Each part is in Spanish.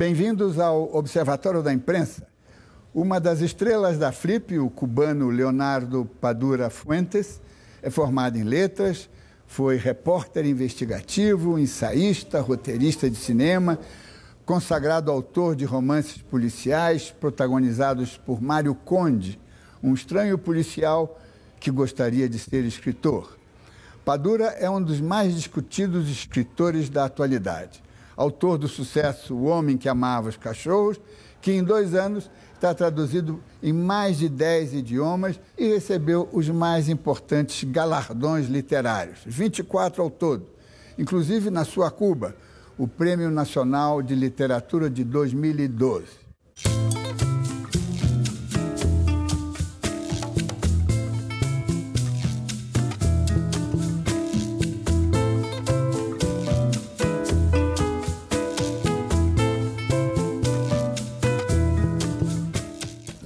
Bem-vindos ao Observatório da Imprensa. Uma das estrelas da Flip, o cubano Leonardo Padura Fuentes, é formado em letras, foi repórter investigativo, ensaísta, roteirista de cinema, consagrado autor de romances policiais protagonizados por Mário Conde, um estranho policial que gostaria de ser escritor. Padura é um dos mais discutidos escritores da atualidade autor do sucesso O Homem que Amava os Cachorros, que em dois anos está traduzido em mais de dez idiomas e recebeu os mais importantes galardões literários, 24 ao todo, inclusive na sua Cuba, o Prêmio Nacional de Literatura de 2012.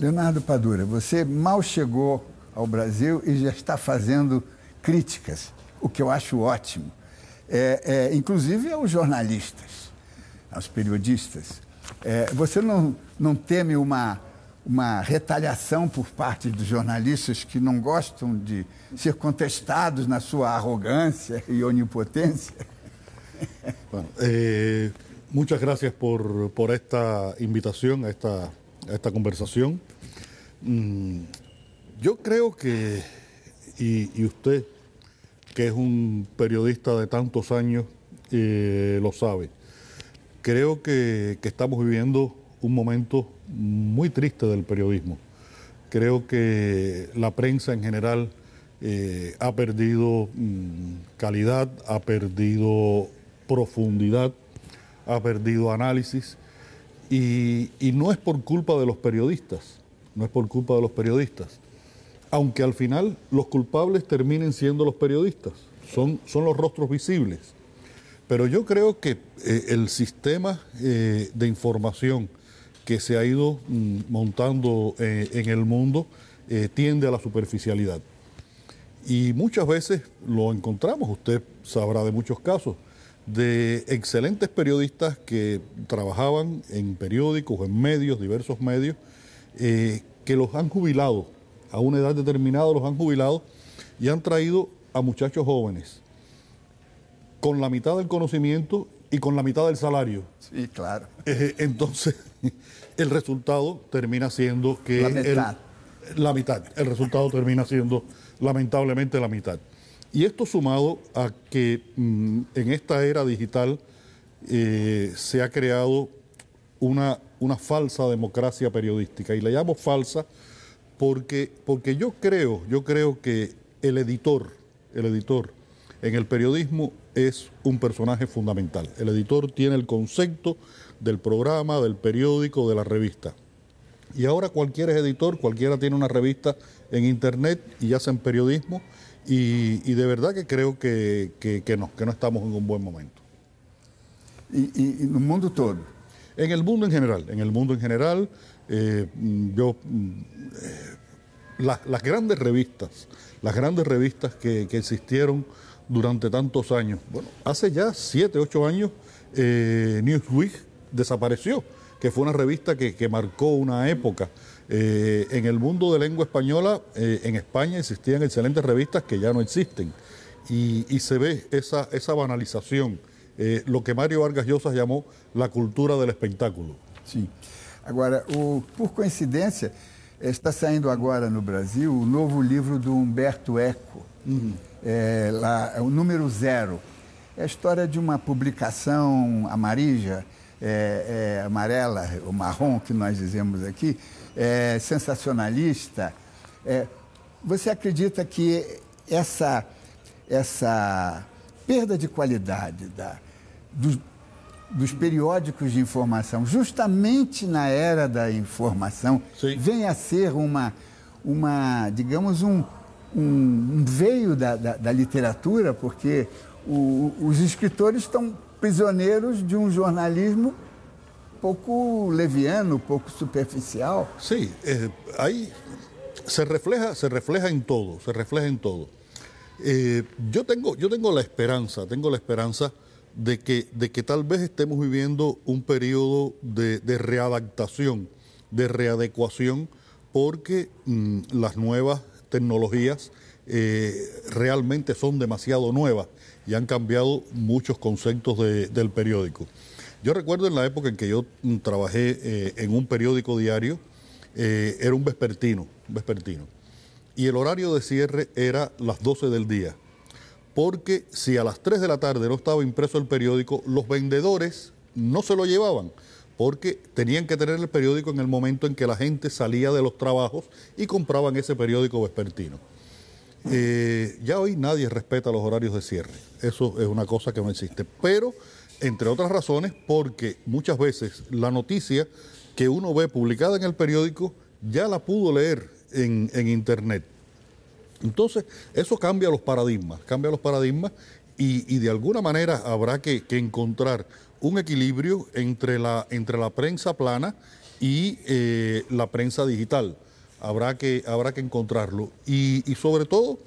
Leonardo Padura, você mal chegou ao Brasil e já está fazendo críticas, o que eu acho ótimo. É, é, inclusive aos jornalistas, aos periodistas. É, você não, não teme uma, uma retaliação por parte dos jornalistas que não gostam de ser contestados na sua arrogância e onipotência? Bueno, eh, por, por esta invitação a esta a esta conversación. Mm, yo creo que, y, usted, que es un periodista de tantos años, eh, lo sabe, creo que, estamos viviendo un momento muy triste del periodismo. Creo que la prensa en general... Eh, ha perdido mm, calidad, ha perdido profundidad, ha perdido análisis y, no es por culpa de los periodistas, no es por culpa de los periodistas. Aunque al final los culpables terminen siendo los periodistas, son, los rostros visibles. Pero yo creo que eh, el sistema eh, de información que se ha ido mm, montando eh, en el mundo tiende a la superficialidad. Y muchas veces lo encontramos, usted sabrá de muchos casos de excelentes periodistas que trabajaban en periódicos, en medios, diversos medios, eh, que los han jubilado, a una edad determinada los han jubilado y han traído a muchachos jóvenes con la mitad del conocimiento y con la mitad del salario. Sí, claro. Eh, entonces, el resultado termina siendo que... La mitad. la mitad. El resultado termina siendo lamentablemente la mitad. Y esto sumado a que mm, en esta era digital eh, se ha creado una, falsa democracia periodística. Y la llamo falsa porque, porque yo creo, yo creo que el editor, el editor en el periodismo es un personaje fundamental. El editor tiene el concepto del programa, del periódico, de la revista. Y ahora cualquiera es editor, cualquiera tiene una revista en internet y hacen periodismo y, de verdad que creo que, no, que no estamos en un buen momento. ¿Y, y en el mundo todo? En el mundo en general, en el mundo en general, eh, mm, yo... Mm, eh, las, grandes revistas, las grandes revistas que, existieron durante tantos años. Bueno, hace ya siete, ocho años, eh, Newsweek desapareció, que fue una revista que marcó una época. Eh, en el mundo de lengua española, eh, en España existían excelentes revistas que ya no existen y, y se ve esa, esa banalización, eh, lo que Mario Vargas Llosa llamó la cultura del espectáculo. Sim. Agora, por coincidência, está saindo agora no Brasil o novo livro do Humberto Eco, uhum. Eh, é, lá, o número zero. É a história de uma publicação amarija, é, amarela, ou marrom, que nós dizemos aqui, é, sensacionalista, é, você acredita que essa, essa perda de qualidade da, dos periódicos de informação, justamente na era da informação, Sim. vem a ser uma, uma digamos, um, um, um veio da, da, da, literatura, porque o, os escritores estão prisioneiros de um jornalismo poco leviano, um poco superficial. Sí, ahí se refleja, se refleja en todo, se refleja en todo. Eh, yo, tengo, yo tengo la esperanza, tengo la esperanza de que, de que tal vez estemos viviendo un periodo de, readaptación, de readecuación, porque mm, las nuevas tecnologías eh, realmente son demasiado nuevas y han cambiado muchos conceptos del periódico. Yo recuerdo en la época en que yo mm, trabajé eh, en un periódico diario, eh, era un vespertino, vespertino. Y el horario de cierre era las 12 del día. Porque si a las 3 de la tarde no estaba impreso el periódico, los vendedores no se lo llevaban porque tenían que tener el periódico en el momento en que la gente salía de los trabajos y compraban ese periódico vespertino. Eh, ya hoy nadie respeta los horarios de cierre, eso es una cosa que no existe, pero entre otras razones porque muchas veces la noticia que uno ve publicada en el periódico ya la pudo leer en, Internet. Entonces, eso cambia los paradigmas, cambia los paradigmas y, de alguna manera habrá que, encontrar un equilibrio entre la, entre la prensa plana y eh, la prensa digital. Habrá que, habrá que encontrarlo. y sobre todo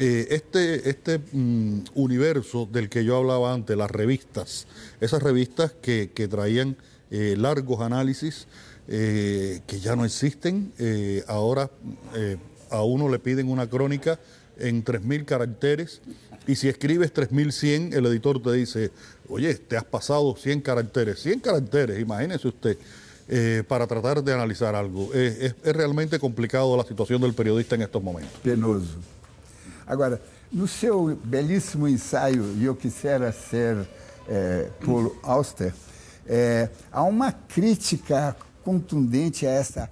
eh, este, este mm, universo del que yo hablaba antes, las revistas, esas revistas que, traían eh, largos análisis eh, que ya no existen, ahora a uno le piden una crónica en 3.000 caracteres y si escribes 3.100 el editor te dice, oye, te has pasado 100 caracteres, 100 caracteres, imagínese usted. para tratar de analizar algo. es, realmente complicado la situación del periodista en estos momentos. Penoso. Agora, no seu belíssimo ensaio Eu Quisera Ser é, Paul Auster, é, há uma crítica contundente a essa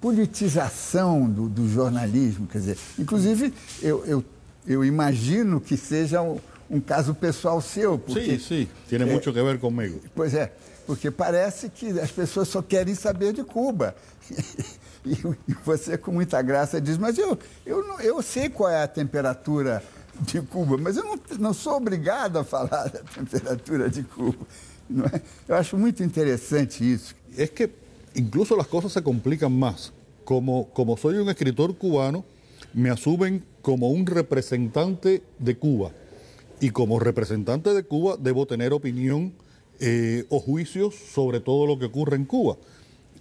politização do, do jornalismo. Quer dizer, inclusive, eu, eu, eu imagino que seja um, um, caso pessoal seu. Porque, sim, sim, tem muito a ver comigo. Pois é, porque parece que as pessoas só querem saber de Cuba. E, e você, com muita graça, diz: Mas eu, eu, não, eu sei qual é a temperatura de Cuba, mas eu não, não sou obrigado a falar da temperatura de Cuba. É? Eu acho muito interessante isso. É que, incluso, as coisas se complicam mais. Como, como sou um escritor cubano, me assumem como um representante de Cuba. Y como representante de Cuba debo tener opinión eh, o juicios sobre todo lo que ocurre en Cuba.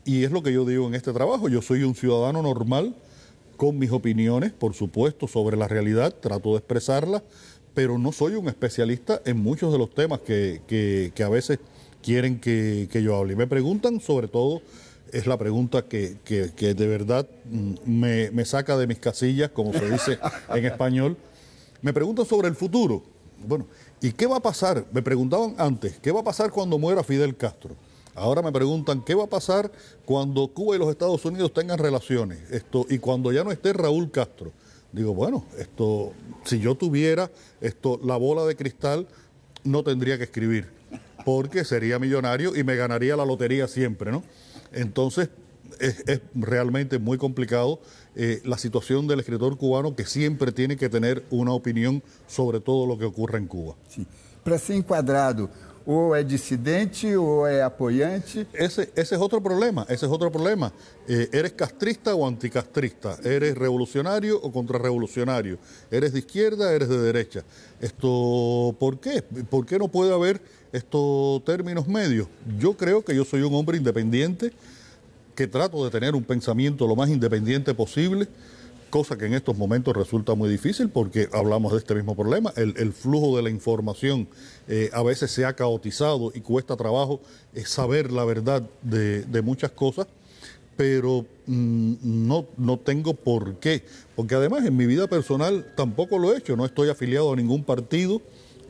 y es lo que yo digo en este trabajo, yo soy un ciudadano normal con mis opiniones, por supuesto, sobre la realidad, trato de expresarlas, pero no soy un especialista en muchos de los temas que, a veces quieren que, yo hable. Me preguntan sobre todo, es la pregunta que, de verdad mm, me, me, saca de mis casillas, como se dice en español, me preguntan sobre el futuro. Bueno, ¿y qué va a pasar? Me preguntaban antes, ¿qué va a pasar cuando muera Fidel Castro? Ahora me preguntan qué va a pasar cuando Cuba y los Estados Unidos tengan relaciones esto, y cuando ya no esté Raúl Castro. Digo, bueno, esto, si yo tuviera esto, la bola de cristal, no tendría que escribir, porque sería millonario y me ganaría la lotería siempre, ¿no? Entonces, es, realmente muy complicado eh, la situación del escritor cubano que siempre tiene que tener una opinión sobre todo lo que ocurre en Cuba. Para ser o es disidente o Ese, es otro problema, ese es otro problema. Eh, ¿Eres castrista o anticastrista? ¿Eres revolucionario o contrarrevolucionario? ¿Eres de izquierda, o eres de derecha? Esto, ¿por qué? ¿Por qué no puede haber estos términos medios? Yo creo que yo soy un hombre independiente, que trato de tener un pensamiento lo más independiente posible cosa que en estos momentos resulta muy difícil porque hablamos de este mismo problema, el, flujo de la información eh, a veces se ha caotizado y cuesta trabajo eh, saber la verdad de, muchas cosas, pero mm, no, no tengo por qué, porque además en mi vida personal tampoco lo he hecho, no estoy afiliado a ningún partido,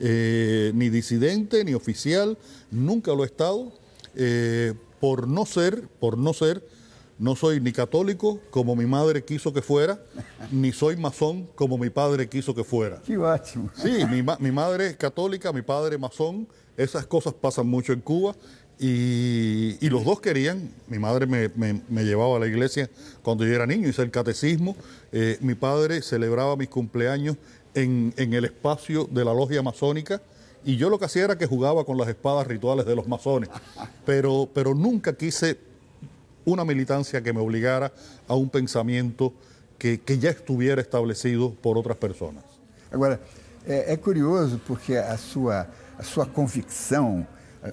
eh, ni disidente, ni oficial, nunca lo he estado, por no ser, por no ser, no soy ni católico como mi madre quiso que fuera, ni soy masón como mi padre quiso que fuera. Sí, mi, mi madre es católica, mi padre masón, esas cosas pasan mucho en Cuba y, y, los dos querían, mi madre me, llevaba a la iglesia cuando yo era niño, hice el catecismo, eh, mi padre celebraba mis cumpleaños en, en, el espacio de la logia masónica y yo lo que hacía era que jugaba con las espadas rituales de los masones, pero, pero nunca quise una militancia que me obligara a un pensamiento que, que já estivesse estabelecido por outras pessoas. Agora, é, é, curioso porque a sua, a sua convicção,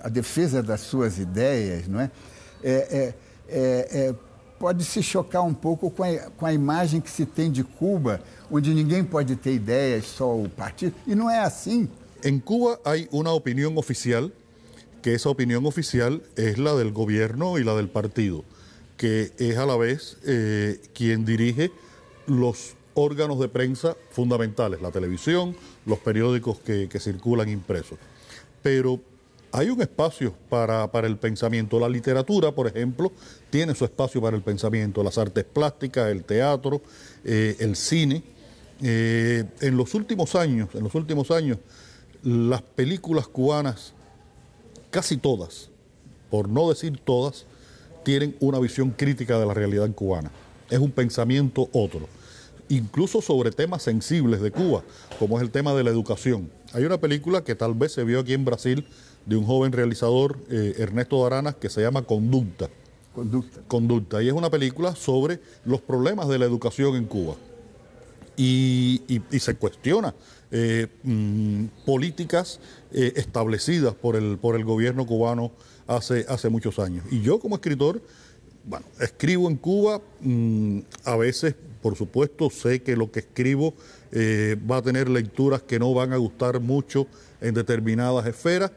a, defesa das suas ideias, não é? É, é? é, é pode se chocar um pouco com a, com a imagem que se tem de Cuba, onde ninguém pode ter ideias, só o partido. E não é assim. Em Cuba há uma opinião oficial, que essa opinião oficial é a do governo e a do partido. que es a la vez eh, quien dirige los órganos de prensa fundamentales, la televisión, los periódicos que, circulan impresos. Pero hay un espacio para, el pensamiento. La literatura, por ejemplo, tiene su espacio para el pensamiento. Las artes plásticas, el teatro, eh, el cine. Eh, en los últimos años, en los últimos años, las películas cubanas, casi todas, por no decir todas, tienen una visión crítica de la realidad cubana. Es un pensamiento otro. Incluso sobre temas sensibles de Cuba, como es el tema de la educación. Hay una película que tal vez se vio aquí en Brasil de un joven realizador, eh, Ernesto Daranas, que se llama Conducta. Conducta. Conducta. Y es una película sobre los problemas de la educación en Cuba. Y, se cuestiona eh, mm, políticas eh, establecidas por el, por el gobierno cubano hace, muchos años. Y yo como escritor, bueno, escribo en Cuba, mm, a veces, por supuesto, sé que lo que escribo eh, va a tener lecturas que no van a gustar mucho en determinadas esferas,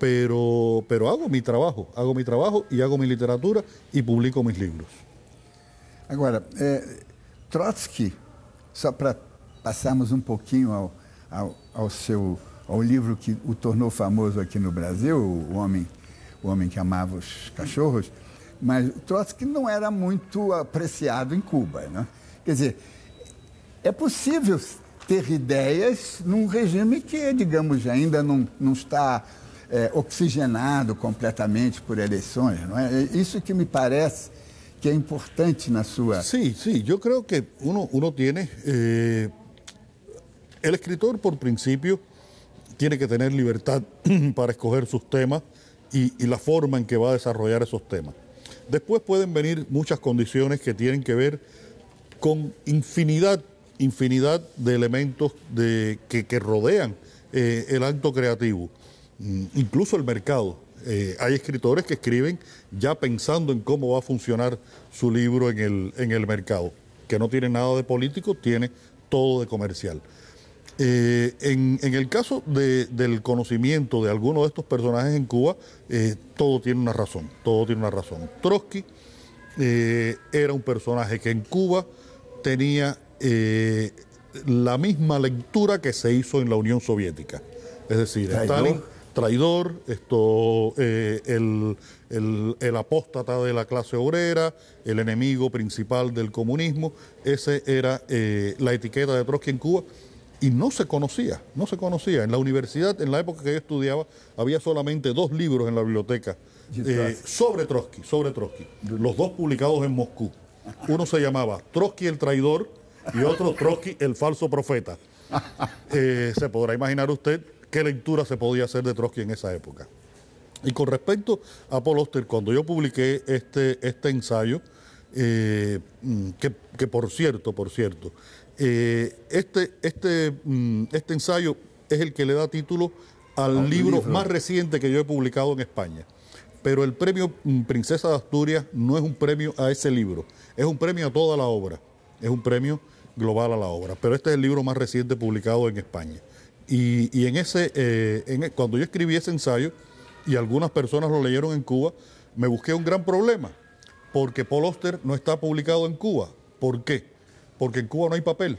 pero, pero hago mi trabajo, hago mi trabajo y hago mi literatura y publico mis libros. Ahora, eh, Trotsky, só para pasarnos un um poquito al libro seu que o tornó famoso aquí no Brasil, O Homem o homem que amava os cachorros, mas Trotsky não era muito apreciado em Cuba. Né? Quer dizer, é possível ter ideias num regime que, digamos, ainda não, não está é, oxigenado completamente por eleições. Não é? é isso que me parece que é importante na sua... Sim, sim. Eu creio que uno, uno tiene... Eh... El escritor, por princípio, tem que ter liberdade para escolher seus temas y, la forma en que va a desarrollar esos temas. Después pueden venir muchas condiciones que tienen que ver con infinidad, infinidad de elementos que, rodean eh, el acto creativo, mm, incluso el mercado. Eh, hay escritores que escriben ya pensando en cómo va a funcionar su libro en el, en el mercado, que no tiene nada de político, tiene todo de comercial. Eh, en, el caso del conocimiento de alguno de estos personajes en Cuba, eh, todo tiene una razón, todo tiene una razón. Trotsky eh, era un personaje que en Cuba tenía la misma lectura que se hizo en la Unión Soviética. Es decir, traidor. Stalin, traidor, esto, el, el apóstata de la clase obrera, el enemigo principal del comunismo, ese era la etiqueta de Trotsky en Cuba y no se conocía, no se conocía. En la universidad, en la época que yo estudiaba, había solamente dos libros en la biblioteca eh, sobre Trotsky, sobre Trotsky, los dos publicados en Moscú. Uno se llamaba Trotsky el traidor y otro Trotsky el falso profeta. Eh, se podrá imaginar usted qué lectura se podía hacer de Trotsky en esa época. Y con respecto a Paul cuando yo publiqué este, este ensayo, eh, mm, que, por cierto, por cierto, eh, este, este, mm, este ensayo es el que le da título al libro, más reciente que yo he publicado en España. Pero el premio mm, Princesa de Asturias no es un premio a ese libro, es un premio a toda la obra, es un premio global a la obra. Pero este es el libro más reciente publicado en España. Y, en ese, eh, e, cuando yo escribí ese ensayo, y algunas personas lo leyeron en Cuba, me busqué un gran problema porque Paul Oster no está publicado en Cuba. ¿Por qué? Porque en Cuba no hay papel.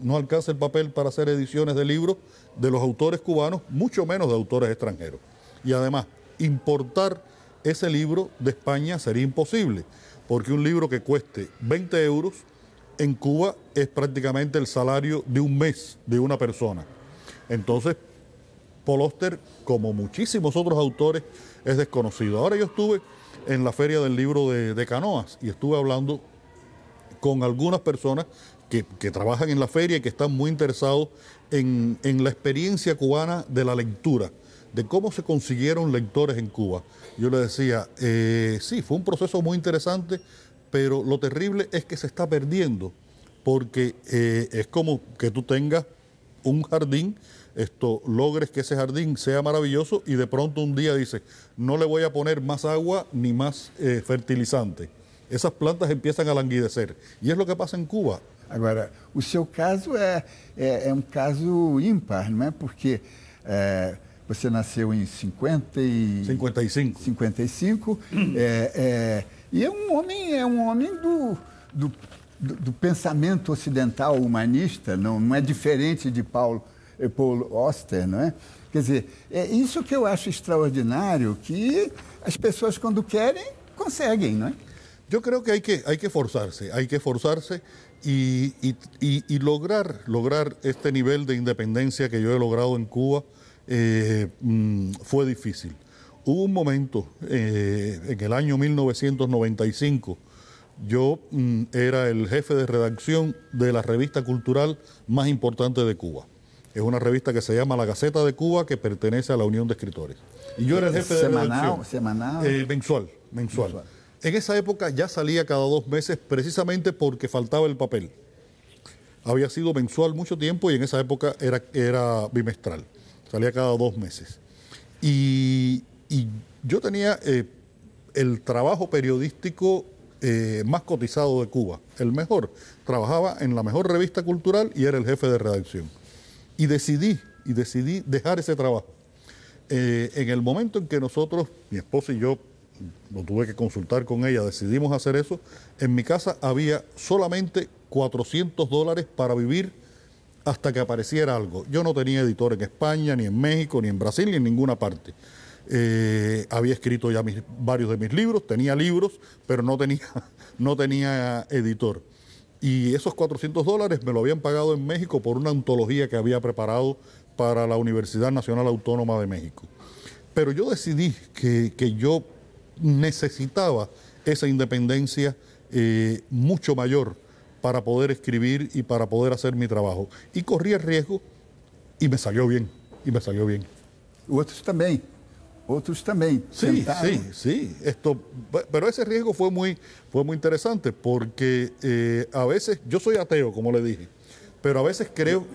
No alcanza el papel para hacer ediciones de libros de los autores cubanos, mucho menos de autores extranjeros. Y además, importar ese libro de España sería imposible, porque un libro que cueste 20 euros en Cuba es prácticamente el salario de un mes de una persona. Entonces, Paul Oster, como muchísimos otros autores, es desconocido. Ahora yo estuve en la Feria del Libro de, Canoas y estuve hablando con algunas personas que, trabajan en la feria y que están muy interesados en, la experiencia cubana de la lectura, de cómo se consiguieron lectores en Cuba. Yo les decía, eh, sí, fue un proceso muy interesante, pero lo terrible es que se está perdiendo, porque eh, es como que tú tengas un jardín esto, logres que ese jardín sea maravilloso y de pronto un día dices, no le voy a poner más agua ni más eh, fertilizante. Essas plantas empiezam a languidecer. E é o que passa em Cuba. Agora, o seu caso é, é, é um caso ímpar, não é? Porque é, você nasceu em 50 e... 55. 55. É, é, e é um homem, é um homem do, do, do, do pensamento ocidental humanista, não, não é diferente de Paulo. Eh, Paul Oster, ¿no é? decir, es isso que yo acho extraordinario, que las personas cuando quieren, conseguem, ¿no Yo creo que hay que, hay que forzarse, hay que forzarse y, lograr, lograr este nivel de independencia que yo he logrado en Cuba eh, mm, fue difícil. Hubo un momento, eh, en el año 1995, yo mm, era el jefe de redacción de la revista cultural más importante de Cuba es una revista que se llama La Gaceta de Cuba, que pertenece a la Unión de Escritores. Y yo era el jefe de redacción. ¿Semanal? Eh, mensual, mensual, En esa época ya salía cada dos meses precisamente porque faltaba el papel. Había sido mensual mucho tiempo y en esa época era, bimestral. Salía cada dos meses. Y, yo tenía eh, el trabajo periodístico eh, más cotizado de Cuba, el mejor. Trabajaba en la mejor revista cultural y era el jefe de redacción. Y decidí, y decidí dejar ese trabajo. Eh, en el momento en que nosotros, mi esposa y yo, lo tuve que consultar con ella, decidimos hacer eso, en mi casa había solamente 400 dólares para vivir hasta que apareciera algo. Yo no tenía editor en España, ni en México, ni en Brasil, ni en ninguna parte. Eh, había escrito ya varios de mis libros, tenía libros, pero no tenía, no tenía editor. Y esos 400 dólares me lo habían pagado en México por una antología que había preparado para la Universidad Nacional Autónoma de México. Pero yo decidí que, yo necesitaba esa independencia eh, mucho mayor para poder escribir y para poder hacer mi trabajo. Y corrí el riesgo y me salió bien, y me salió bien. Usted también. Otros también. Sí, sí, sí. Esto, pero ese riesgo fue muy, fue muy interesante porque eh, a veces, yo soy ateo, como le dije, pero a veces creo.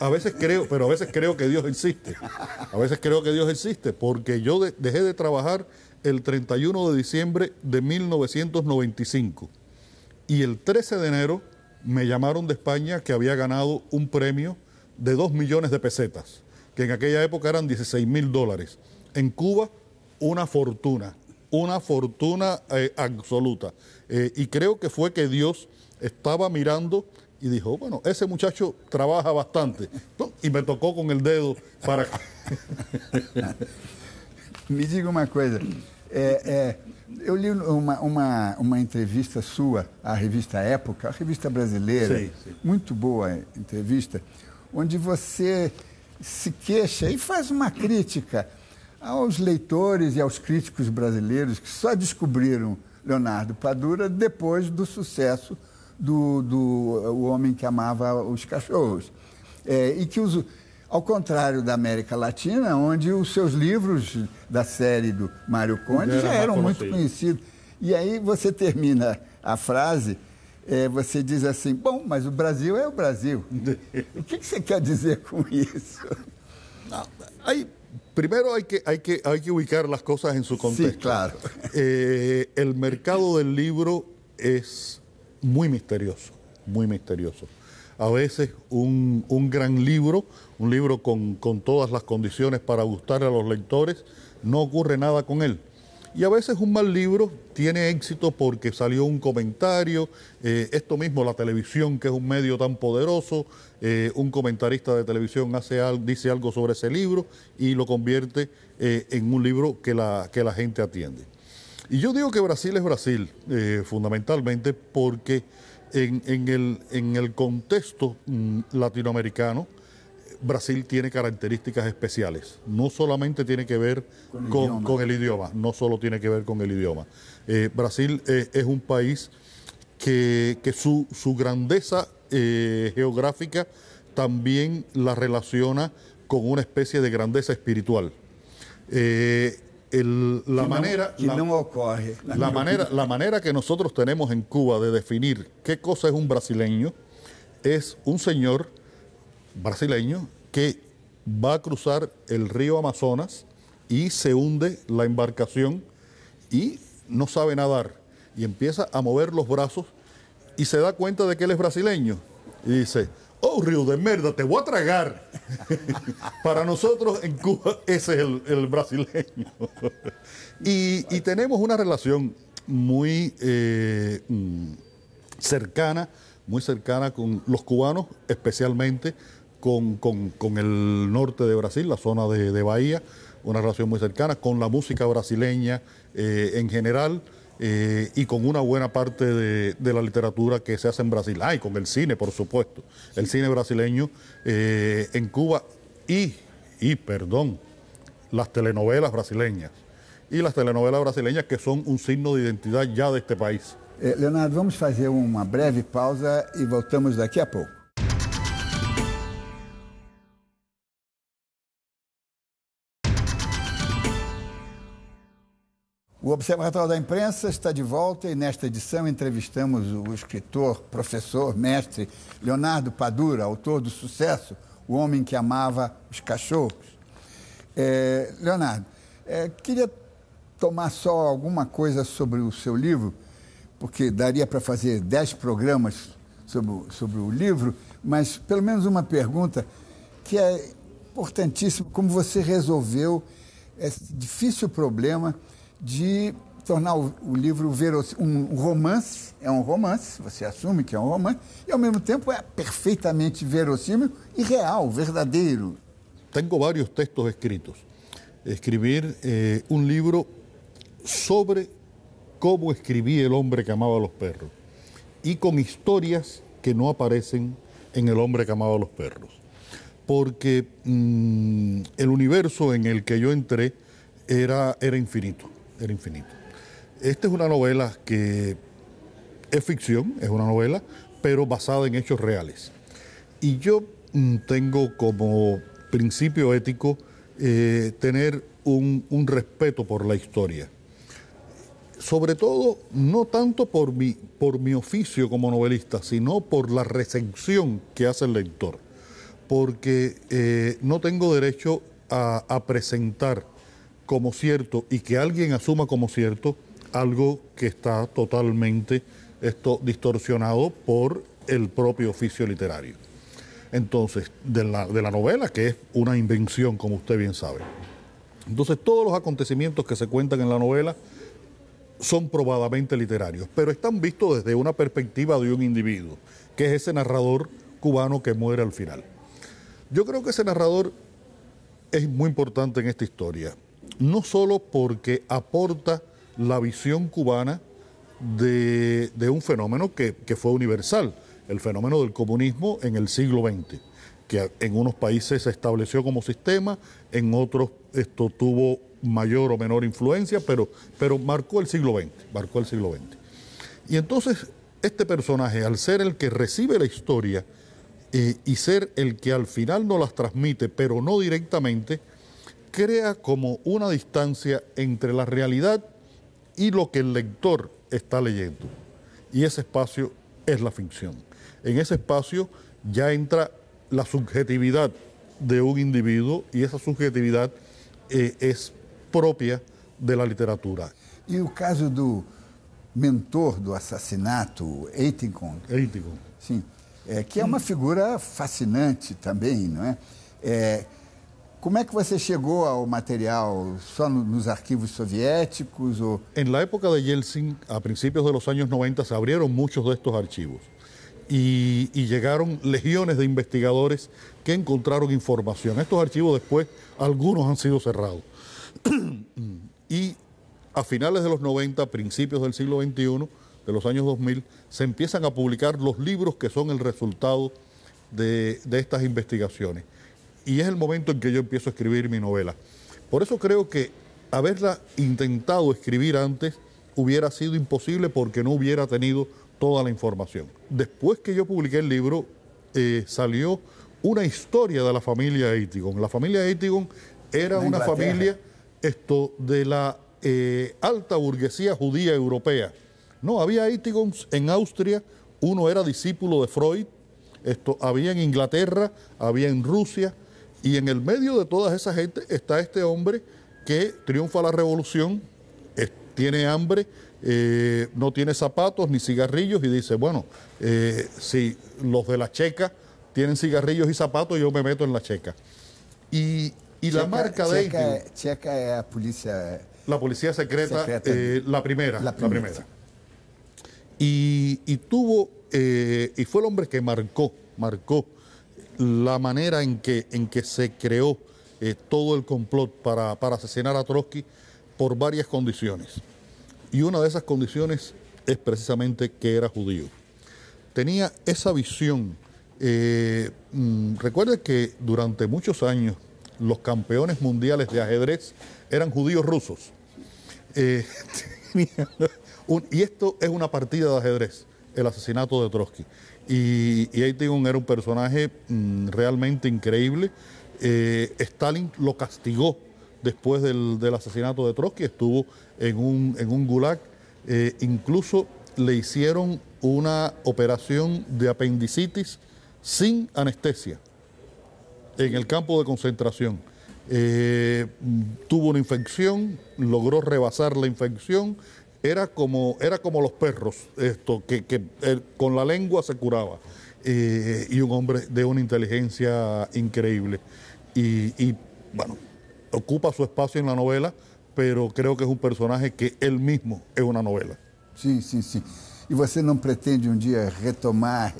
A veces creo, pero a veces creo que Dios existe. A veces creo que Dios existe porque yo dejé de trabajar el 31 de diciembre de 1995 y el 13 de enero me llamaron de España que había ganado un premio de 2 millones de pesetas, que en aquella época eran 16 mil dólares. en Cuba una fortuna, una fortuna eh, absoluta. Eh, y creo que fue que Dios estaba mirando y dijo, bueno, ese muchacho trabaja bastante. E me tocou com o dedo para. me diga uma coisa. É, é, eu li uma, uma, uma, entrevista sua à revista Época, a revista brasileira, sim, muito boa entrevista, onde você se queixa e faz uma crítica aos leitores e aos críticos brasileiros que só descobriram Leonardo Padura depois do sucesso do, do O Homem que Amava os Cachorros. É, e que, os, ao contrário da América Latina, onde os seus livros da série do Mário Conde já eram muito conhecidos. E aí você termina a frase, é, você diz assim, bom, mas o Brasil é o Brasil. o que, que você quer dizer com isso? Não, aí primero hay que, hay, que, hay que ubicar las cosas en su contexto. Sí, claro. Eh, el mercado del libro es muy misterioso, muy misterioso. A veces un, un gran libro, un libro con todas las condiciones para gustar a los lectores, no ocurre nada con él. Y a veces un mal libro tiene éxito porque salió un comentario, eh, esto mismo la televisión que es un medio tan poderoso, eh, un comentarista de televisión hace al, dice algo sobre ese libro y lo convierte eh, en un libro que la, que la gente atiende. Y yo digo que Brasil es Brasil, fundamentalmente porque en, el, en el contexto mm, latinoamericano, Brasil tiene características especiales. No solamente tiene que ver con, el, idioma. no solo tiene que ver con el idioma. Eh, Brasil eh, es un país que, su, grandeza eh, geográfica también la relaciona con una especie de grandeza espiritual. la, manera, la manera, la, manera, que nosotros tenemos en Cuba de definir qué cosa es un brasileño es un señor brasileño que va a cruzar el río Amazonas y se hunde la embarcación y no sabe nadar y empieza a mover los brazos y se da cuenta de que él es brasileño y dice, oh río de merda, te voy a tragar. Para nosotros en Cuba ese es el, brasileño. y, tenemos una relación muy eh, mm, cercana, muy cercana con los cubanos especialmente con, el norte de Brasil, la zona de, Bahía, una relación muy cercana, con la música brasileña eh, en general. Eh, y con una buena parte de, la literatura que se hace en Brasil. Ah, y con el cine, por supuesto. El cine brasileño eh, en Cuba y, y, perdón, las telenovelas brasileñas. Y las telenovelas brasileñas que son un signo de identidad ya de este país. Leonardo, vamos a hacer una breve pausa y e de aquí a poco. O Observatório da Imprensa está de volta e nesta edição entrevistamos o escritor, professor, mestre Leonardo Padura, autor do sucesso O Homem que Amava os Cachorros. É, Leonardo, é, queria tomar só alguma coisa sobre o seu livro, porque daria para fazer dez programas sobre, sobre o livro, mas pelo menos uma pergunta que é importantíssima: como você resolveu esse difícil problema de tornar o, libro livro um romance, es un um romance, você asume que es un um romance, ...y e al mesmo tempo es perfeitamente verosímil y e real, verdadero. Tengo varios textos escritos. Escribir eh, un libro sobre cómo escribí El hombre que Amaba a los perros ...y con historias que no aparecen en El hombre que Amaba a los perros. porque mm, el universo en el que yo entré era, era infinito el infinito. Esta es una novela que es ficción, es una novela, pero basada en hechos reales. Y yo mm, tengo como principio ético eh, tener un, respeto por la historia. Sobre todo, no tanto por mi, por mi oficio como novelista, sino por la recepción que hace el lector. Porque eh, no tengo derecho a presentar como cierto y que alguien asuma como cierto algo que está totalmente esto distorsionado por el propio oficio literario. Entonces, la, de la novela, que es una invención, como usted bien sabe. Entonces, todos los acontecimientos que se cuentan en la novela son probadamente literarios, pero están vistos desde una perspectiva de un individuo, que es ese narrador cubano que muere al final. Yo creo que ese narrador es muy importante en esta historia, no solo porque aporta la visión cubana de, un fenómeno que, fue universal, el fenómeno del comunismo en el siglo XX, que en unos países se estableció como sistema, en otros esto tuvo mayor o menor influencia, pero, pero marcó el siglo XX, marcó el siglo Y entonces este personaje, al ser el que recibe la historia eh, y ser el que al final no las transmite, pero no directamente, crea como una distancia entre la realidad y lo que el lector está leyendo. Y ese espacio es la ficción. En ese espacio ya entra la subjetividad de un individuo y esa subjetividad eh, es propia de la literatura. Y e el caso del mentor del asesinato, Eitingon. Eitingon. sí que es una figura fascinante también... no ¿Cómo es que você llegó al material? ¿Só los archivos soviéticos? En la época de Yeltsin, a principios de los años 90, se abrieron muchos de estos archivos. Y, llegaron legiones de investigadores que encontraron información. Estos archivos después, algunos han sido cerrados. y a finales de los 90, principios del siglo XXI, de los años 2000, se empiezan a publicar los libros que son el resultado de estas investigaciones y es el momento en que yo empiezo a escribir mi novela. Por eso creo que haberla intentado escribir antes hubiera sido imposible porque no hubiera tenido toda la información. Después que yo publiqué el libro, eh, salió una historia de la familia Eitigon. La familia Eitigon era una familia esto, de la eh, alta burguesía judía europea. No, había Eitigons en Austria, uno era discípulo de Freud, esto, había en Inglaterra, había en Rusia, y en el medio de toda esa gente está este hombre que triunfa la revolución, tiene hambre, eh, no tiene zapatos ni cigarrillos y dice, bueno, eh, si los de la checa tienen cigarrillos y zapatos, yo me meto en la checa. Y, la marca de Checa, checa es la policía. Eh, la policía secreta, la, primera, la primera. Y, y tuvo, y fue el hombre que marcó, marcó la manera en que, en que se creó eh, todo el complot para, asesinar a Trotsky por varias condiciones. Y una de esas condiciones es precisamente que era judío. Tenía esa visión. Eh, mm, recuerde que durante muchos años los campeones mundiales de ajedrez eran judíos rusos. Eh, y esto es una partida de ajedrez, el asesinato de Trotsky. Y, y era un personaje mm, realmente increíble. Eh, Stalin lo castigó después del, asesinato de Trotsky, estuvo en un, gulag. Eh, incluso le hicieron una operación de apendicitis sin anestesia en el campo de concentración. Eh, tuvo una infección, logró rebasar la infección, era como, era como los perros, esto, que, eh, con la lengua se curaba. Eh, y un hombre de una inteligencia increíble. Y, bueno, ocupa su espacio en la novela, pero creo que es un personaje que él mismo es una novela. Sí, sí, sí. Y você no pretende un um día retomar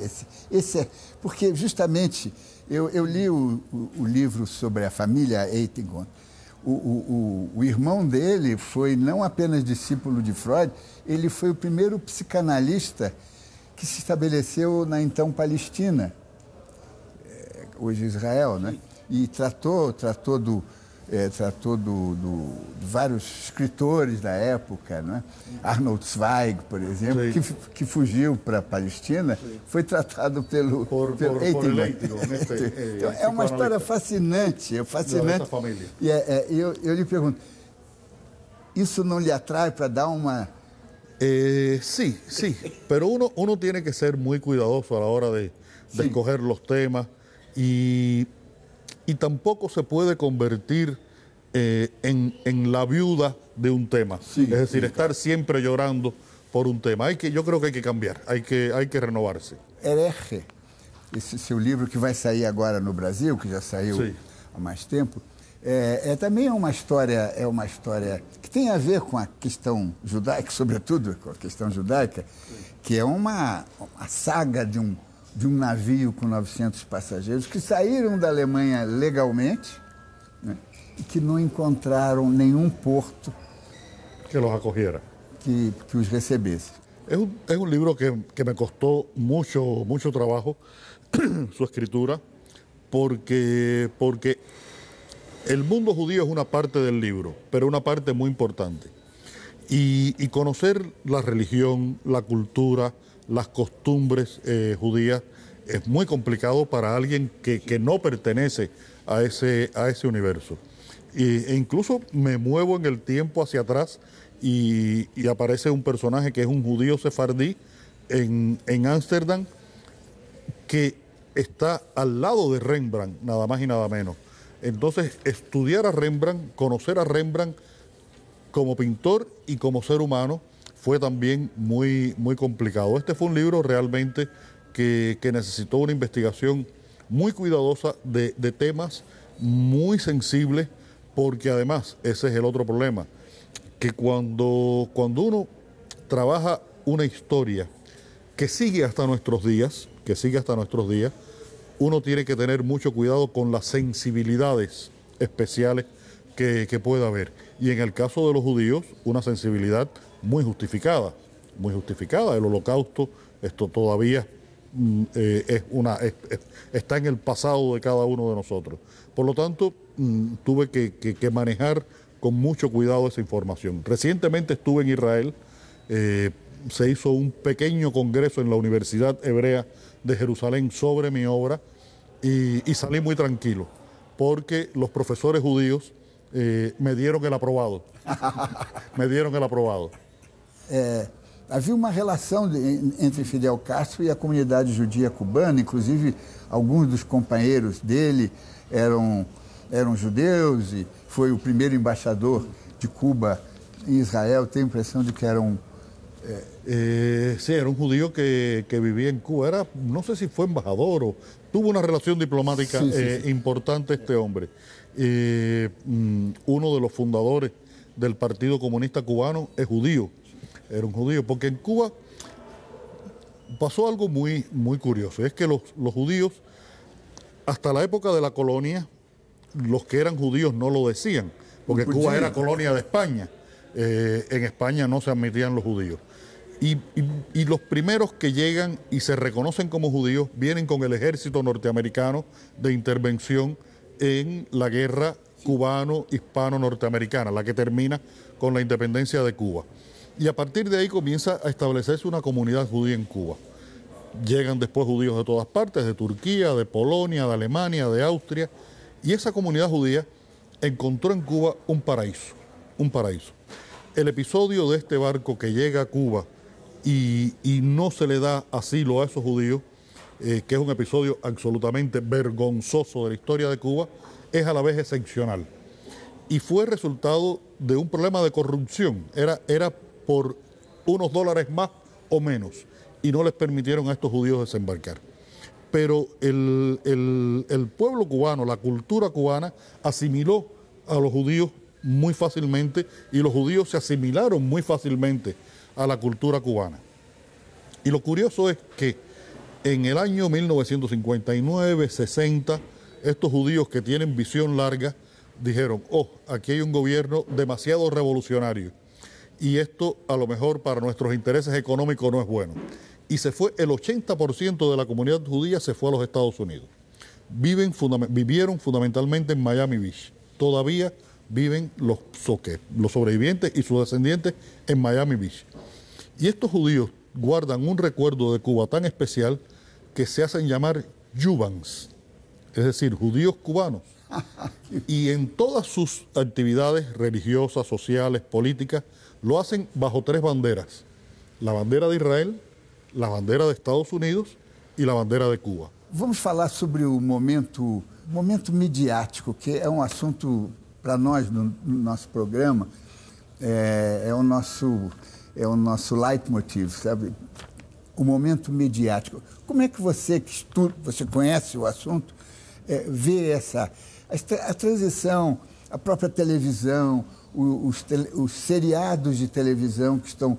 ese porque justamente yo eu li o, libro sobre la familia Eitingon o, o, o, irmão dele foi não apenas discípulo de Freud, ele foi o primeiro psicanalista que se estabeleceu na então Palestina, eh, hoje Israel, né? E tratou, tratou do, é, tratou do, do, de vários escritores da época, né? Arnold Zweig, por exemplo, que, que, fugiu para a Palestina, foi tratado pelo, por, pelo por, por Leitner. Né? É, então, é uma história fascinante, é fascinante. E é, é, eu, eu lhe pergunto, isso não lhe atrai para dar uma Eh, sí, sí, pero uno, uno tiene que ser muy cuidadoso a la hora de, de sí. escoger los temas y y tampoco se puede convertir eh, en, en, la viuda de un tema. Sí, es decir, sí, estar claro. siempre llorando por un tema. Hay que, yo creo que hay que cambiar, hay que, hay que renovarse. Hereje, esse seu livro que vai sair agora no Brasil, que já saiu há mais tempo, é, é, também uma história, é uma história que tem a ver com a questão judaica, sobretudo com a questão judaica, que é uma, uma saga de um de un um navío con 900 pasajeros que salieron de Alemania legalmente ...y e que no encontraron ningún porto que los acogiera, que, que os Es un, libro que, me costó mucho, mucho trabajo su escritura, porque, porque el mundo judío es una parte del libro, pero una parte muy importante. Y, y conocer la religión, la cultura, las costumbres eh, judías es muy complicado para alguien que, no pertenece a ese, a ese universo. E, incluso me muevo en el tiempo hacia atrás y, aparece un personaje que es un judío sefardí en Ámsterdam que está al lado de Rembrandt, nada más y nada menos. Entonces, estudiar a Rembrandt, conocer a Rembrandt como pintor y como ser humano, fue también muy, muy complicado. Este fue un libro realmente que, necesitó una investigación muy cuidadosa de, temas muy sensibles, porque además ese es el otro problema, que cuando, cuando uno trabaja una historia que sigue hasta nuestros días, que sigue hasta nuestros días, uno tiene que tener mucho cuidado con las sensibilidades especiales que, que pueda haber. Y en el caso de los judíos, una sensibilidad muy justificada, muy justificada. El holocausto, esto todavía mm, eh, es una, está en el pasado de cada uno de nosotros. Por lo tanto, mm, tuve que, manejar con mucho cuidado esa información. Recientemente estuve en Israel, eh, se hizo un pequeño congreso en la Universidad Hebrea de Jerusalén sobre mi obra y, salí muy tranquilo, porque los profesores judíos eh, me dieron el aprobado. me dieron el aprobado. é, havia uma relação de, entre Fidel Castro e a comunidade judia cubana, inclusive alguns dos companheiros dele eram, eram judeus e foi o primeiro embaixador de Cuba em Israel. Tenho a impressão de que era um. É, eh... Eh, sí, era un judío que, que, vivía en Cuba. Era, no sé si fue embajador o tuvo una relación diplomática sí, sí, eh, sí. importante este hombre. Eh, mm, uno de los fundadores del Partido Comunista Cubano es judío era un judío, porque en Cuba pasó algo muy, muy curioso, es que los, judíos, hasta la época de la colonia, los que eran judíos no lo decían, porque pues Cuba era colonia de España. Eh, en España no se admitían los judíos. y, los primeros que llegan y se reconocen como judíos vienen con el ejército norteamericano de intervención en la guerra cubano-hispano-norteamericana, la que termina con la independencia de Cuba. Y a partir de ahí comienza a establecerse una comunidad judía en Cuba. Llegan después judíos de todas partes, de Turquía, de Polonia, de Alemania, de Austria, y esa comunidad judía encontró en Cuba un paraíso, un paraíso. El episodio de este barco que llega a Cuba y, no se le da asilo a esos judíos, eh, que es un episodio absolutamente vergonzoso de la historia de Cuba, es a la vez excepcional. Y fue resultado de un problema de corrupción. Era, era por unos dólares más o menos y no les permitieron a estos judíos desembarcar. Pero el, pueblo cubano, la cultura cubana, asimiló a los judíos muy fácilmente y los judíos se asimilaron muy fácilmente a la cultura cubana. Y lo curioso es que en el año 1959, 60, estos judíos que tienen visión larga dijeron, oh, aquí hay un gobierno demasiado revolucionario y esto a lo mejor para nuestros intereses económicos no es bueno. Y se fue, el 80% de la comunidad judía se fue a los Estados Unidos. Viven vivieron fundamentalmente en Miami Beach. Todavía viven los, los sobrevivientes y sus descendientes en Miami Beach. Y estos judíos guardan un recuerdo de Cuba tan especial que se hacen llamar yubans, es decir, judíos cubanos. Y en todas sus actividades religiosas, sociales, políticas, lo hacen bajo tres banderas. La bandera de Israel, la bandera de Estados Unidos e a bandeira de Cuba. Vamos falar sobre o momento, momento midiático, que é um assunto para nós no, no, nosso programa, é, é, o nosso é o nosso leitmotiv, sabe? O momento midiático. Como é que você que estuda, você conhece o assunto, é, vê essa a, a transição, a própria televisão, os, os seriados de televisão que estão,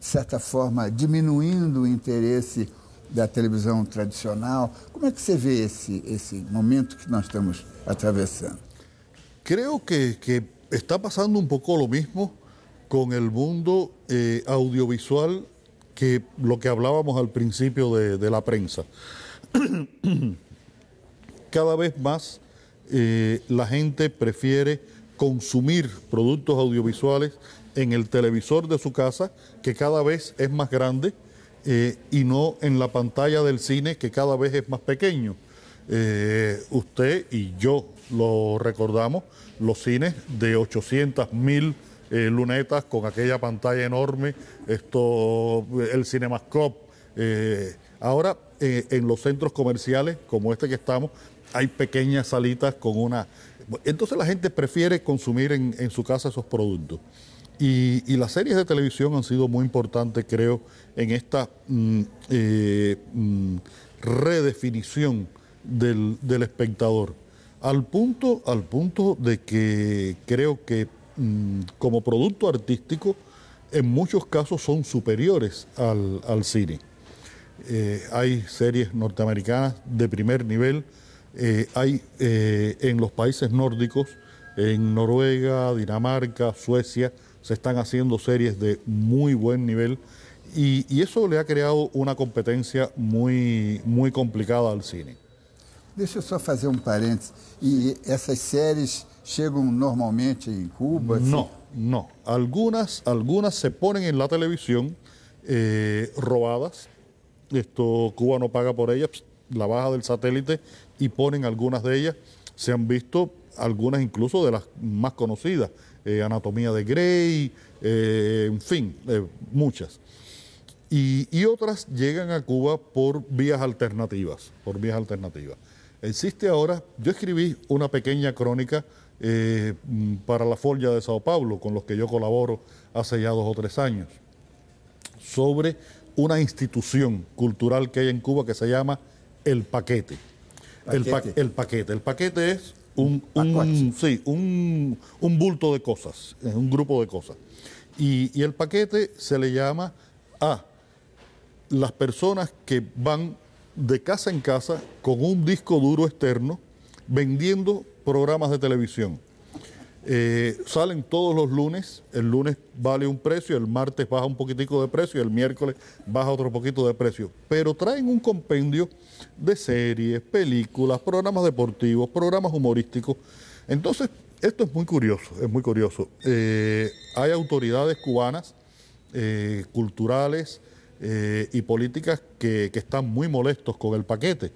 de certa forma, diminuindo o interesse da televisão tradicional. Como é que você vê esse, esse momento que nós estamos atravessando creio que, que está passando um pouco o mesmo com o mundo eh, audiovisual que lo que hablábamos ao princípio de, de la prensa. Cada vez mais eh, gente prefere consumir productos audiovisuales en el televisor de su casa, que cada vez es más grande, eh, y no en la pantalla del cine, que cada vez es más pequeño. Eh, usted y yo lo recordamos, los cines de 800 mil eh, lunetas con aquella pantalla enorme, esto, el Cinemascope. ahora en los centros comerciales como este que estamos, hay pequeñas salitas con una entonces la gente prefiere consumir en, su casa esos productos. Y, las series de televisión han sido muy importantes, creo, en esta mm, eh, mm, redefinición del, espectador. Al punto, al punto de que creo que mm, como producto artístico, en muchos casos son superiores al, cine. Eh, hay series norteamericanas de primer nivel eh, hay eh, en los países nórdicos, en Noruega, Dinamarca, Suecia, se están haciendo series de muy buen nivel y, eso le ha creado una competencia muy, muy complicada al cine. Deixa eu só fazer um paréntesis E esas series llegan normalmente en em Cuba? No, no. Algunas, algunas se ponen en la televisión eh, robadas. Esto Cuba no paga por ellas. La baja del satélite y ponen algunas de ellas. Se han visto algunas incluso de las más conocidas, eh, Anatomía de Grey, eh, en fin, eh, muchas. Y, otras llegan a Cuba por vías alternativas, por vías alternativas. Existe ahora, yo escribí una pequeña crónica para la Folla de Sao Paulo, con los que yo colaboro hace ya dos o tres años, sobre una institución cultural que hay en Cuba que se llama El Paquete. El, paquete. El paquete es un, bulto de cosas, un grupo de cosas. Y, el paquete se le llama a las personas que van de casa en casa con un disco duro externo vendiendo programas de televisión. Eh, salen todos los lunes, el lunes vale un precio, el martes baja un poquitico de precio, el miércoles baja otro poquito de precio, pero traen un compendio de series, películas, programas deportivos, programas humorísticos. Entonces, esto es muy curioso, es muy curioso. Eh, hay autoridades cubanas, eh, culturales eh, y políticas que, que, están muy molestos con el paquete,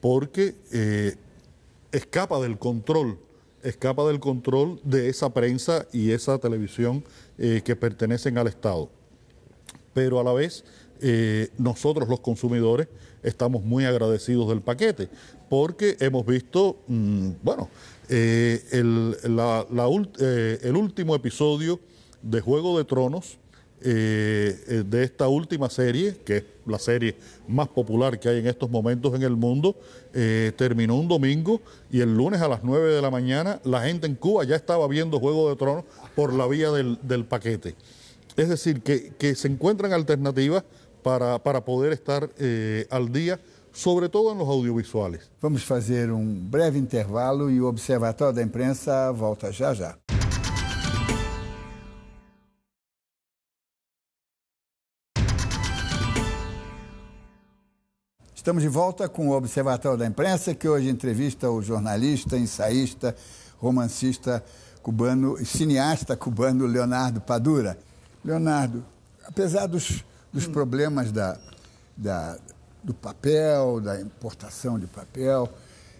porque escapa del control, escapa del control de esa prensa y esa televisión que pertenecen al Estado. Pero a la vez eh, nosotros los consumidores estamos muy agradecidos del paquete, porque hemos visto, mm, bueno, eh, eh, el, último episodio de Juego de Tronos, de esta última serie, que es la serie más popular que hay en estos momentos en el mundo, terminó un domingo y el lunes a las 9 de la mañana la gente en Cuba ya estaba viendo Juego de Tronos por la vía del, paquete. Es decir, que, se encuentran alternativas para, para poder estar eh, al día, sobre todo nos audiovisuales. Vamos fazer um breve intervalo e o Observatório da Imprensa volta já já. Estamos de volta com o Observatório da Imprensa, que hoje entrevista o jornalista, ensaísta, romancista cubano, cineasta cubano Leonardo Padura. Leonardo, apesar dos dos hum. problemas da, da, do papel, da importação de papel,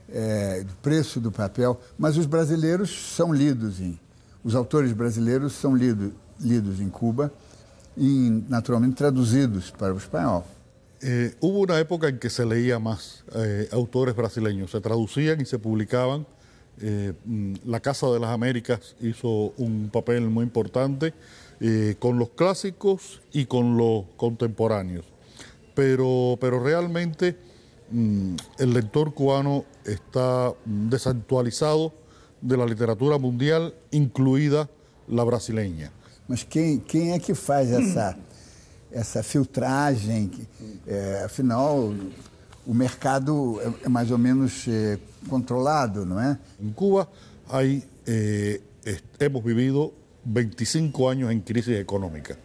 é, do preço do papel, mas os brasileiros são lidos em. Os autores brasileiros são lido, lidos em Cuba e, naturalmente, traduzidos para o espanhol. Eh, hubo una época en que se leía más eh, autores brasileños, se traducían y se publicaban. Eh, mm, la Casa de las Américas hizo un papel muy importante. Eh, con los clásicos y con los contemporáneos. Pero, pero realmente mm, el lector cubano está mm, desactualizado de la literatura mundial, incluida la brasileña. Mas quién quem é que faz esa essa filtragem? É, afinal, o mercado es más o menos controlado, não é? En em Cuba, hay eh, hemos vivido 25 años en crisis económica,